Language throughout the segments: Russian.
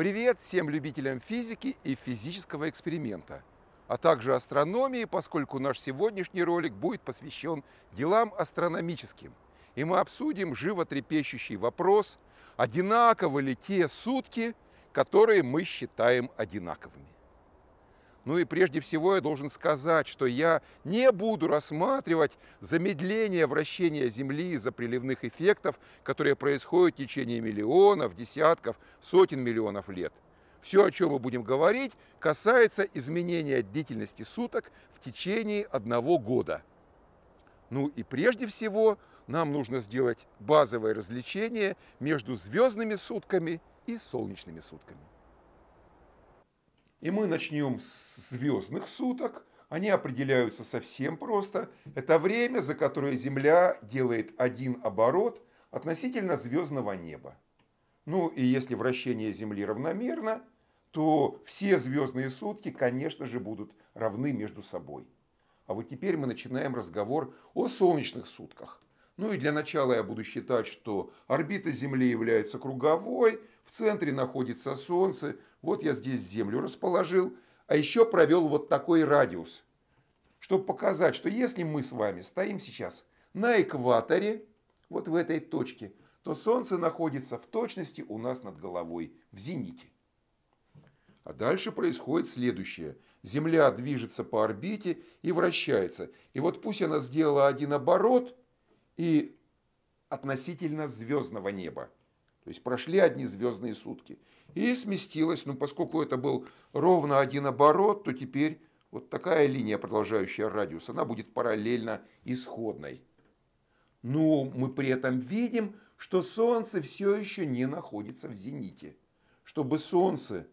Привет всем любителям физики и физического эксперимента, а также астрономии, поскольку наш сегодняшний ролик будет посвящен делам астрономическим. И мы обсудим животрепещущий вопрос, одинаковы ли те сутки, которые мы считаем одинаковыми. Ну и прежде всего я должен сказать, что я не буду рассматривать замедление вращения Земли из-за приливных эффектов, которые происходят в течение миллионов, десятков, сотен миллионов лет. Все, о чем мы будем говорить, касается изменения длительности суток в течение одного года. Ну и прежде всего нам нужно сделать базовое развлечение между звездными сутками и солнечными сутками. И мы начнем с звездных суток. Они определяются совсем просто. Это время, за которое Земля делает один оборот относительно звездного неба. Ну и если вращение Земли равномерно, то все звездные сутки, конечно же, будут равны между собой. А вот теперь мы начинаем разговор о солнечных сутках – ну и для начала я буду считать, что орбита Земли является круговой, в центре находится Солнце, вот я здесь Землю расположил, а еще провел вот такой радиус, чтобы показать, что если мы с вами стоим сейчас на экваторе, вот в этой точке, то Солнце находится в точности у нас над головой, в зените. А дальше происходит следующее. Земля движется по орбите и вращается. И вот пусть она сделала один оборот – и относительно звездного неба. То есть прошли одни звездные сутки. И сместилось, ну поскольку это был ровно один оборот, то теперь вот такая линия, продолжающая радиус, она будет параллельно исходной. Но мы при этом видим, что Солнце все еще не находится в зените. Чтобы Солнце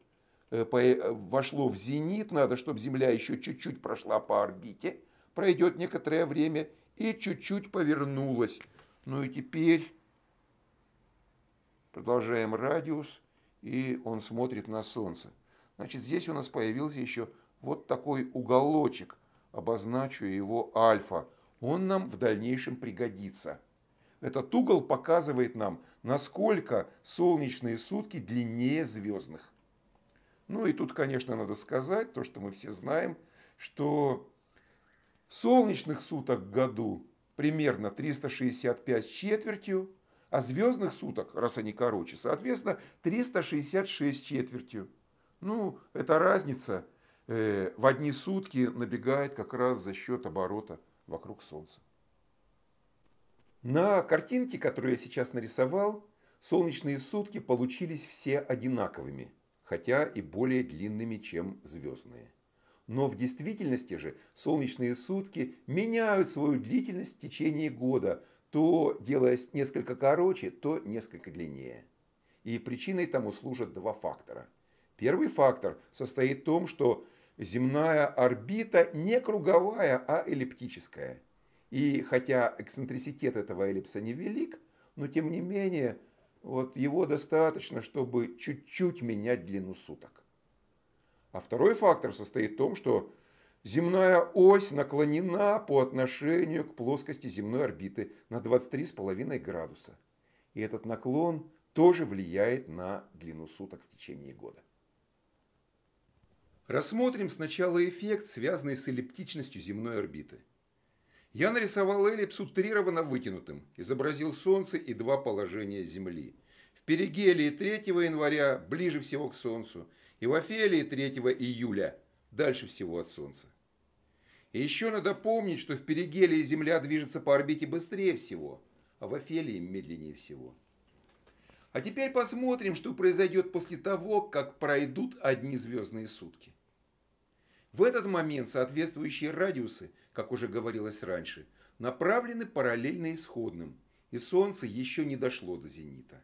э, э, вошло в зенит, надо, чтобы Земля еще чуть-чуть прошла по орбите, пройдет некоторое время, и чуть-чуть повернулась. Ну и теперь продолжаем радиус, и он смотрит на солнце. Значит, здесь у нас появился еще вот такой уголочек, обозначу его альфа. Он нам в дальнейшем пригодится. Этот угол показывает нам, насколько солнечные сутки длиннее звездных. Ну и тут, конечно, надо сказать то, что мы все знаем, что Солнечных суток в году примерно 365 с четвертью, а звездных суток, раз они короче, соответственно, 366 с четвертью. Ну, эта разница э, в одни сутки набегает как раз за счет оборота вокруг Солнца. На картинке, которую я сейчас нарисовал, солнечные сутки получились все одинаковыми, хотя и более длинными, чем звездные. Но в действительности же солнечные сутки меняют свою длительность в течение года, то делаясь несколько короче, то несколько длиннее. И причиной тому служат два фактора. Первый фактор состоит в том, что земная орбита не круговая, а эллиптическая. И хотя эксцентриситет этого эллипса невелик, но тем не менее вот его достаточно, чтобы чуть-чуть менять длину суток. А второй фактор состоит в том, что земная ось наклонена по отношению к плоскости земной орбиты на 23,5 градуса. И этот наклон тоже влияет на длину суток в течение года. Рассмотрим сначала эффект, связанный с эллиптичностью земной орбиты. Я нарисовал эллипс утрированно вытянутым, изобразил Солнце и два положения Земли. В перигелии 3 января, ближе всего к Солнцу – и в Афелии 3 июля, дальше всего от Солнца. И еще надо помнить, что в Перигелии Земля движется по орбите быстрее всего, а в офелии медленнее всего. А теперь посмотрим, что произойдет после того, как пройдут одни звездные сутки. В этот момент соответствующие радиусы, как уже говорилось раньше, направлены параллельно исходным, и Солнце еще не дошло до зенита.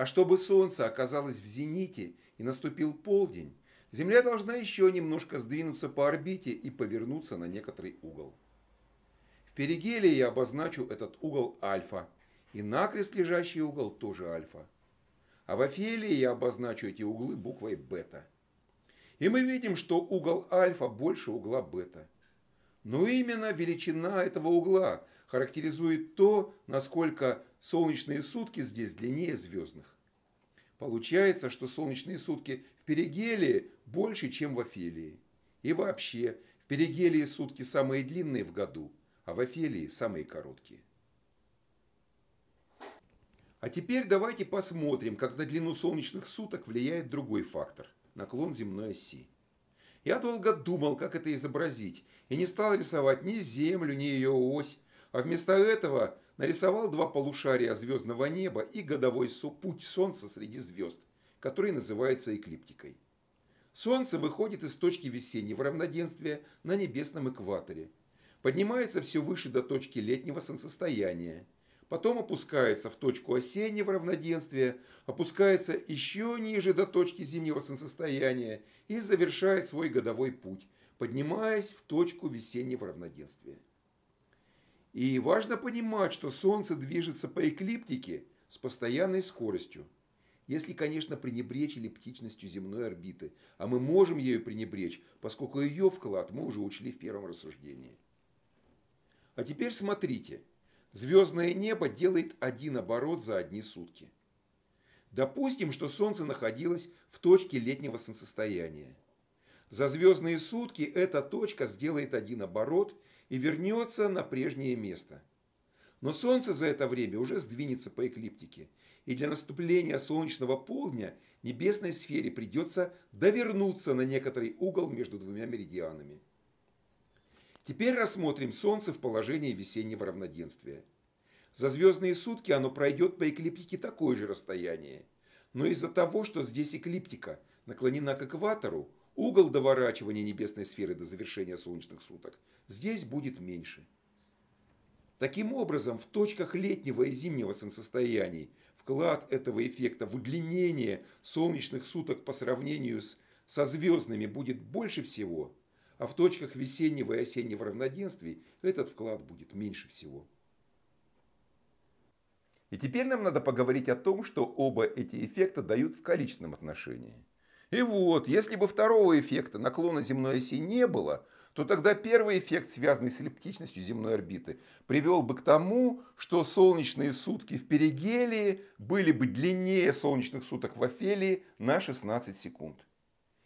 А чтобы солнце оказалось в зените и наступил полдень, Земля должна еще немножко сдвинуться по орбите и повернуться на некоторый угол. В перигелии я обозначу этот угол альфа, и накрест лежащий угол тоже альфа. А в афелии я обозначу эти углы буквой бета. И мы видим, что угол альфа больше угла бета. Но именно величина этого угла характеризует то, насколько солнечные сутки здесь длиннее звездных. Получается, что солнечные сутки в Перигелии больше, чем в Афелии. И вообще, в Перигелии сутки самые длинные в году, а в Афелии самые короткие. А теперь давайте посмотрим, как на длину солнечных суток влияет другой фактор – наклон земной оси. Я долго думал, как это изобразить, и не стал рисовать ни Землю, ни ее ось, а вместо этого нарисовал два полушария звездного неба и годовой путь Солнца среди звезд, который называется эклиптикой. Солнце выходит из точки весеннего равноденствия на небесном экваторе, поднимается все выше до точки летнего солнцестояния, потом опускается в точку осеннего равноденствия, опускается еще ниже до точки зимнего солнцестояния и завершает свой годовой путь, поднимаясь в точку весеннего равноденствия. И важно понимать, что Солнце движется по эклиптике с постоянной скоростью. Если, конечно, пренебречь эллиптичностью земной орбиты, а мы можем ею пренебречь, поскольку ее вклад мы уже учли в первом рассуждении. А теперь смотрите. Звездное небо делает один оборот за одни сутки. Допустим, что Солнце находилось в точке летнего солнцестояния. За звездные сутки эта точка сделает один оборот и вернется на прежнее место. Но Солнце за это время уже сдвинется по эклиптике, и для наступления солнечного полдня небесной сфере придется довернуться на некоторый угол между двумя меридианами. Теперь рассмотрим Солнце в положении весеннего равноденствия. За звездные сутки оно пройдет по эклиптике такое же расстояние, но из-за того, что здесь эклиптика наклонена к экватору, Угол доворачивания небесной сферы до завершения солнечных суток здесь будет меньше. Таким образом, в точках летнего и зимнего солнцестояний вклад этого эффекта в удлинение солнечных суток по сравнению с, со звездными будет больше всего, а в точках весеннего и осеннего равноденствий этот вклад будет меньше всего. И теперь нам надо поговорить о том, что оба эти эффекта дают в количественном отношении. И вот, если бы второго эффекта наклона земной оси не было, то тогда первый эффект, связанный с эллиптичностью земной орбиты, привел бы к тому, что солнечные сутки в перигелии были бы длиннее солнечных суток в Афелии на 16 секунд.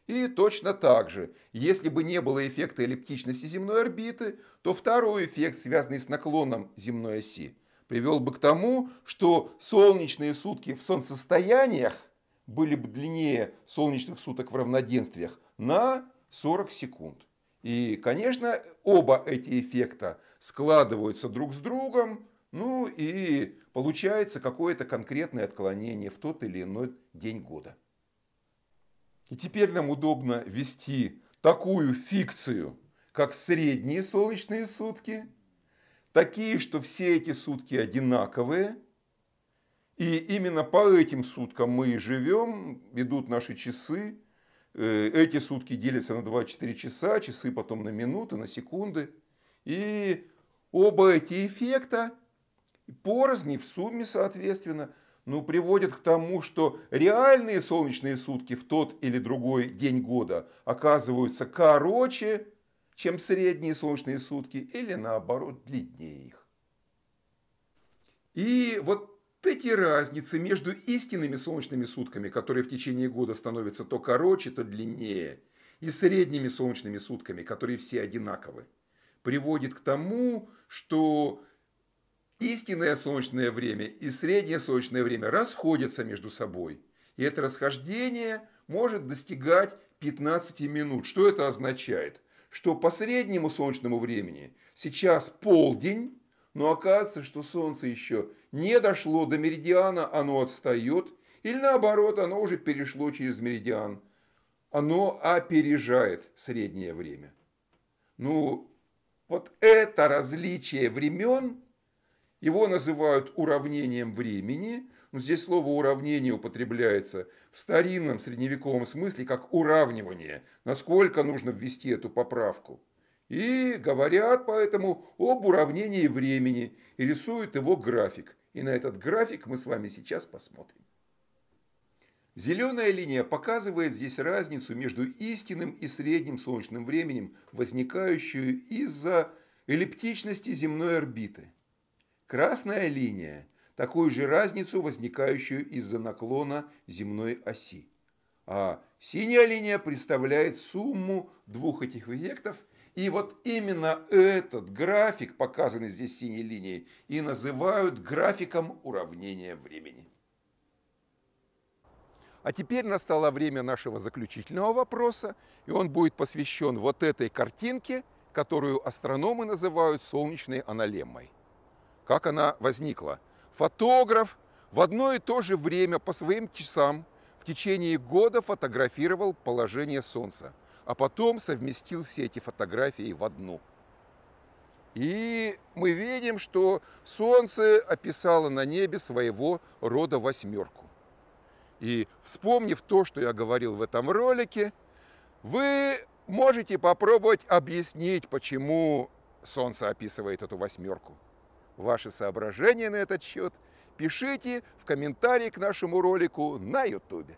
И точно так же, если бы не было эффекта эллиптичности земной орбиты, то второй эффект, связанный с наклоном земной оси, привел бы к тому, что солнечные сутки в солнцестояниях – были бы длиннее солнечных суток в равноденствиях на 40 секунд. И, конечно, оба эти эффекта складываются друг с другом, ну и получается какое-то конкретное отклонение в тот или иной день года. И теперь нам удобно ввести такую фикцию, как средние солнечные сутки, такие, что все эти сутки одинаковые – и именно по этим суткам мы и живем, идут наши часы. Э, эти сутки делятся на 24 часа, часы потом на минуты, на секунды. И оба эти эффекта порознь в сумме, соответственно, ну, приводят к тому, что реальные солнечные сутки в тот или другой день года оказываются короче, чем средние солнечные сутки, или наоборот длиннее их. И вот так и разница между истинными солнечными сутками, которые в течение года становятся то короче, то длиннее, и средними солнечными сутками, которые все одинаковы, приводит к тому, что истинное солнечное время и среднее солнечное время расходятся между собой. И это расхождение может достигать 15 минут. Что это означает? Что по среднему солнечному времени сейчас полдень, но оказывается, что Солнце еще не дошло до меридиана, оно отстает, или наоборот, оно уже перешло через меридиан. Оно опережает среднее время. Ну, вот это различие времен, его называют уравнением времени, но ну, здесь слово «уравнение» употребляется в старинном средневековом смысле как «уравнивание», насколько нужно ввести эту поправку. И говорят поэтому об уравнении времени и рисуют его график. И на этот график мы с вами сейчас посмотрим. Зеленая линия показывает здесь разницу между истинным и средним солнечным временем, возникающую из-за эллиптичности земной орбиты. Красная линия – такую же разницу, возникающую из-за наклона земной оси. А синяя линия представляет сумму двух этих вектов – и вот именно этот график, показанный здесь синей линией, и называют графиком уравнения времени. А теперь настало время нашего заключительного вопроса, и он будет посвящен вот этой картинке, которую астрономы называют солнечной аналеммой. Как она возникла? Фотограф в одно и то же время по своим часам в течение года фотографировал положение Солнца – а потом совместил все эти фотографии в одну. И мы видим, что Солнце описало на небе своего рода восьмерку. И вспомнив то, что я говорил в этом ролике, вы можете попробовать объяснить, почему Солнце описывает эту восьмерку. Ваши соображения на этот счет пишите в комментарии к нашему ролику на YouTube.